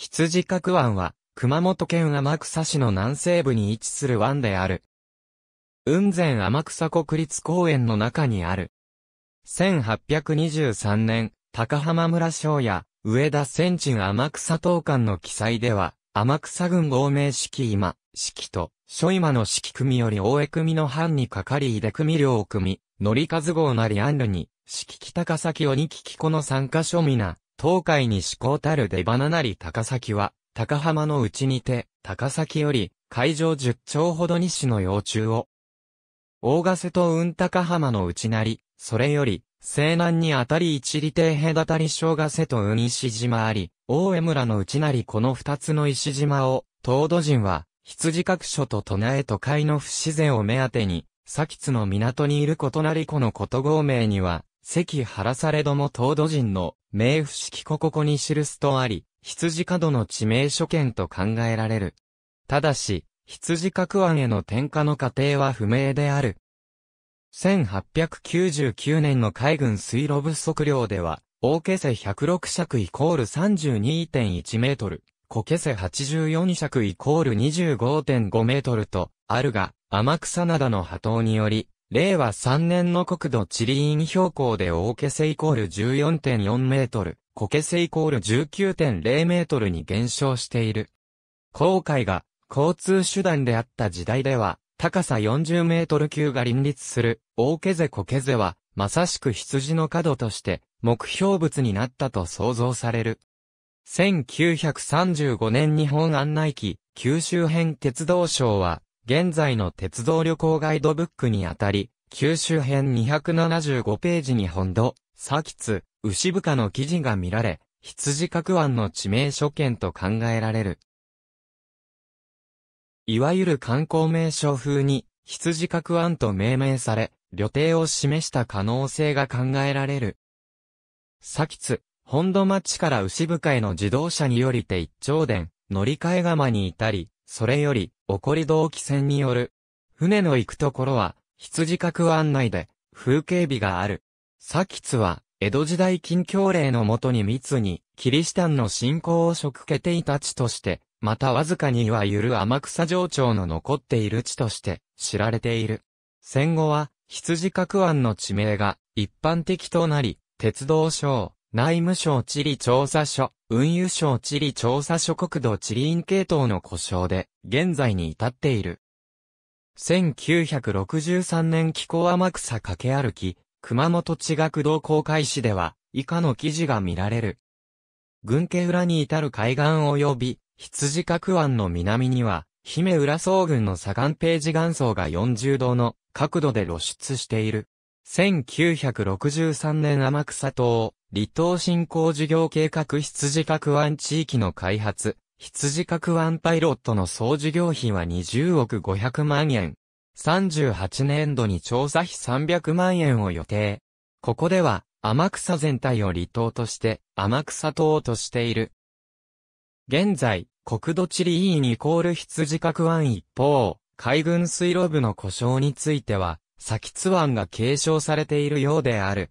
羊角湾は、熊本県天草市の南西部に位置する湾である。雲仙天草国立公園の中にある。1823年、高浜村省や、上田千鎮天草東間の記載では、天草郡亡名式今、式と、諸今の式組より大江組の藩にかかり井出組両組、乗り数号なり安ルに、式北笠崎鬼木木子の参加所皆、東海に志向たる出花なり高崎は、高浜のうちにて、高崎より、海上十丁ほど西の幼虫を、大ヶ瀬と雲高浜のうちなり、それより、西南にあたり一里亭隔たり小ヶ瀬と雲石島あり、大江村のうちなりこの二つの石島を、東土人は、羊各所と唱え都会の不自然を目当てに、先津の港にいることなりこのこと合名には、関原されども東土人の名不式こここに記すとあり、羊角の地名所見と考えられる。ただし、羊角湾への転嫁の過程は不明である。1899年の海軍水路部測量では、大けせ106尺イコール32.1メートル、小けせ84尺イコール25.5メートルと、あるが、天草灘の波頭により、令和3年の国土地理院標高で大けせイコール14.4メートル、小けせイコール19.0メートルに減少している。航海が交通手段であった時代では、高さ40メートル級が林立する大けぜ小けぜは、まさしく羊の角として目標物になったと想像される。1935年日本案内機九州編鉄道省は現在の鉄道旅行ガイドブックにあたり、九州編275ページに本土、佐吉、牛深の記事が見られ、羊角湾の地名所見と考えられる。いわゆる観光名所風に、羊角湾と命名され、旅程を示した可能性が考えられる。佐吉、本土町から牛深への自動車によりて一丁殿、乗り換え釜にいたり、それより、起こり同期船による。船の行くところは、羊角案内で、風景美がある。キ吉は、江戸時代近況令のもとに密に、キリシタンの信仰を食けていた地として、またわずかにはゆる天草城町の残っている地として、知られている。戦後は、羊角湾の地名が一般的となり、鉄道省、内務省地理調査所、運輸省地理調査諸国土地理院系統の故障で、現在に至っている。1963年気候天草駆け歩き、熊本地学道公開誌では、以下の記事が見られる。軍家浦に至る海岸及び、羊角湾の南には、姫浦総軍の左岸ページ岩層が40度の角度で露出している。1963年天草島、離島振興事業計画羊角湾地域の開発、羊角湾パイロットの総事業費は20億500万円。38年度に調査費300万円を予定。ここでは、天草全体を離島として、天草島としている。現在、国土地理委員イコール羊角湾一方、海軍水路部の故障については、先津湾が継承されているようである。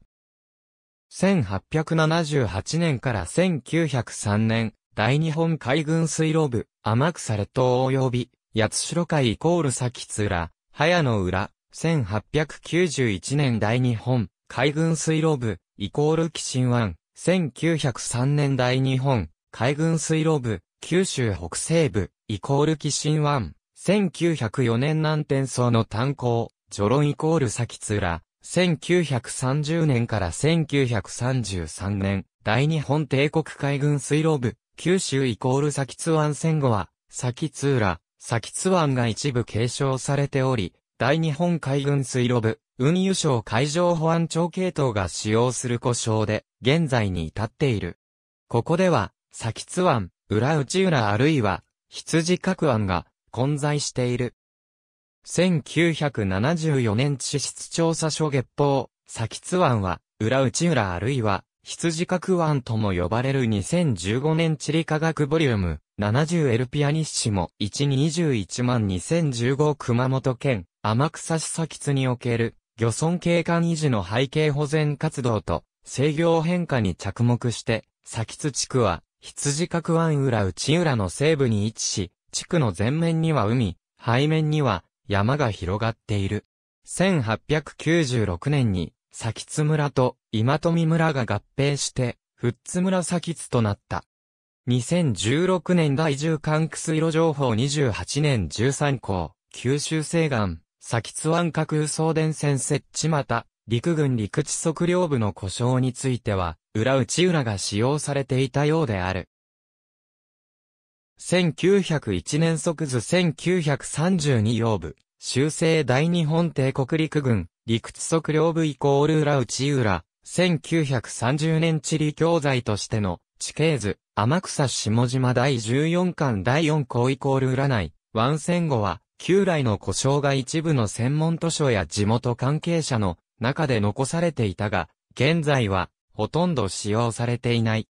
1878年から1903年、大日本海軍水路部、天草列島及び、八代海イコール先津早野浦、1891年大日本海軍水路部、イコール紀新湾、1903年大日本海軍水路部、九州浦北西部、イコール紀新湾、1904年南天層の炭鉱、ジョロンイコール先津浦、1930年から1933年、大日本帝国海軍水路部、九州イコール先津湾戦後は、先津浦、先津湾が一部継承されており、大日本海軍水路部、運輸省海上保安庁系統が使用する故障で、現在に至っている。ここでは、先津湾、裏内浦あるいは、羊角湾が混在している。1974年地質調査所月報、佐吉湾は、裏内裏あるいは、羊角湾とも呼ばれる2015年地理科学ボリューム 70L ピアニッシモ121万2015熊本県天草市佐吉における漁村景観維持の背景保全活動と制御変化に着目して佐吉地区は羊角湾裏内裏の西部に位置し地区の前面には海、背面には山が広がっている。1896年に、佐津村と今富村が合併して、富津村佐津となった。2016年第10管区水路情報28年13項、九州西岸、佐津湾架空送電線設置また、陸軍陸地測量部の故障については、裏内裏が使用されていたようである。1901年即図1932用部、修正大日本帝国陸軍、陸地測量部イコール裏内裏、1930年地理教材としての、地形図、天草下島第14巻第4項イコール占い、湾戦後は、旧来の故障が一部の専門図書や地元関係者の中で残されていたが、現在は、ほとんど使用されていない。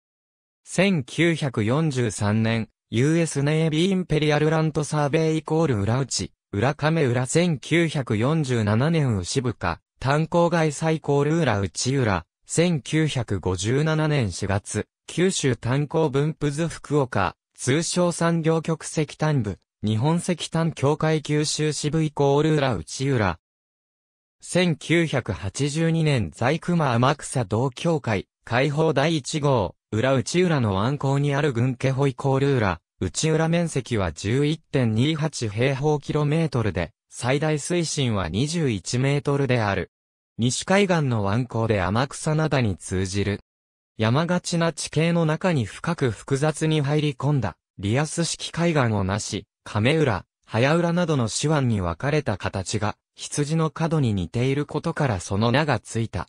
1943年、US m p ビー i ンペリアルラントサーベイイコール裏内、裏亀裏1947年牛深、炭鉱外最高ルーラ内裏、1957年4月、九州炭鉱分布図福岡、通称産業局石炭部、日本石炭協会九州支部イコール裏内裏。1982年在熊天草同協会、解放第1号、裏内浦の湾口にある軍家保イコール浦、内浦面積は11.28平方キロメートルで、最大水深は21メートルである。西海岸の湾口で天草灘に通じる。山がちな地形の中に深く複雑に入り込んだ、リアス式海岸をなし、亀浦、早浦などの手腕に分かれた形が、羊の角に似ていることからその名がついた。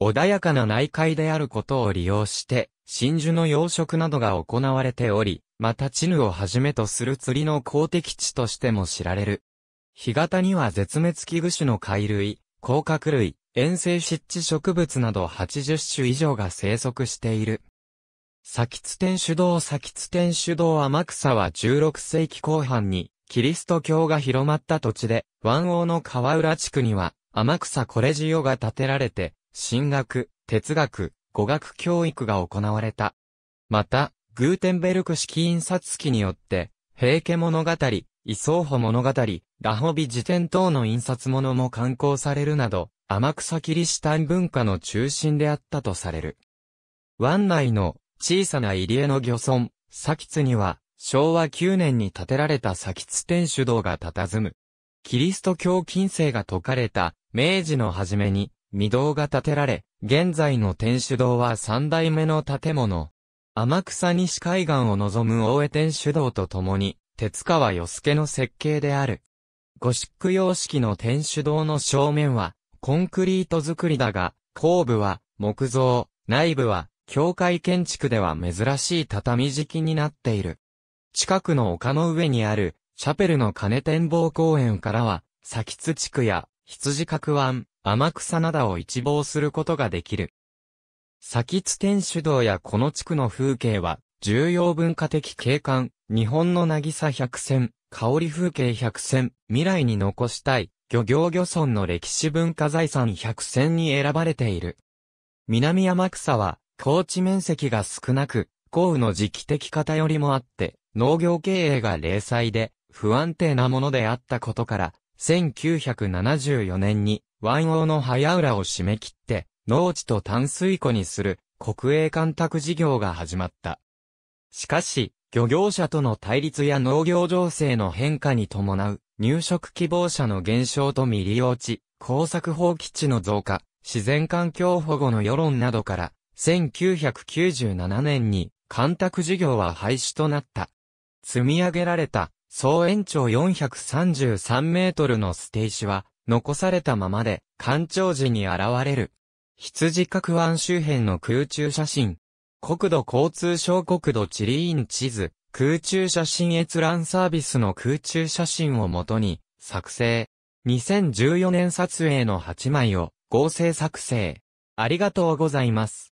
穏やかな内海であることを利用して、真珠の養殖などが行われており、またチヌをはじめとする釣りの公的地としても知られる。干潟には絶滅危惧種の貝類、甲殻類、遠征湿地植物など80種以上が生息している。ツ津天主キツ津天主導天草は16世紀後半にキリスト教が広まった土地で、湾王の川浦地区には天草コレジオが建てられて、神学、哲学、語学教育が行われた。また、グーテンベルク式印刷機によって、平家物語、伊相ー物語、ラホビ辞典等の印刷物も刊行されるなど、天草キリシタン文化の中心であったとされる。湾内の小さな入り江の漁村、佐吉には、昭和9年に建てられた佐吉天主堂が佇む。キリスト教近世が説かれた明治の初めに、御堂が建てられ、現在の天主堂は三代目の建物。天草西海岸を望む大江天主堂と共に、鉄川与助の設計である。ゴシック様式の天主堂の正面は、コンクリート造りだが、後部は木造、内部は、教会建築では珍しい畳敷きになっている。近くの丘の上にある、シャペルの金展望公園からは、先津地区や、羊角湾、天草灘を一望することができる。先津天主堂やこの地区の風景は、重要文化的景観、日本の渚百選、香り風景百選、未来に残したい、漁業漁村の歴史文化財産百選に選ばれている。南天草は、高地面積が少なく、降雨の時期的偏りもあって、農業経営が零細で、不安定なものであったことから、1974年に湾王の早浦を締め切って、農地と淡水湖にする国営干拓事業が始まった。しかし、漁業者との対立や農業情勢の変化に伴う入植希望者の減少と未利用地、耕作放棄地の増加、自然環境保護の世論などから、1997年に干拓事業は廃止となった。積み上げられた総延長433メートルの捨て石は残されたままで、干潮時に現れる。羊角湾周辺の空中写真。国土交通省国土地理院地図、空中写真閲覧サービスの空中写真をもとに、作成。2014年撮影の8枚を合成作成。ありがとうございます。